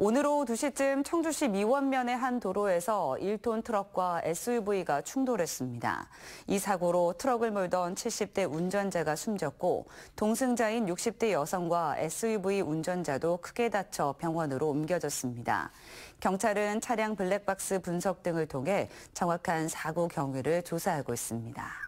오늘 오후 2시쯤 청주시 미원면의 한 도로에서 1톤 트럭과 SUV가 충돌했습니다. 이 사고로 트럭을 몰던 70대 운전자가 숨졌고 동승자인 60대 여성과 SUV 운전자도 크게 다쳐 병원으로 옮겨졌습니다. 경찰은 차량 블랙박스 분석 등을 통해 정확한 사고 경위를 조사하고 있습니다.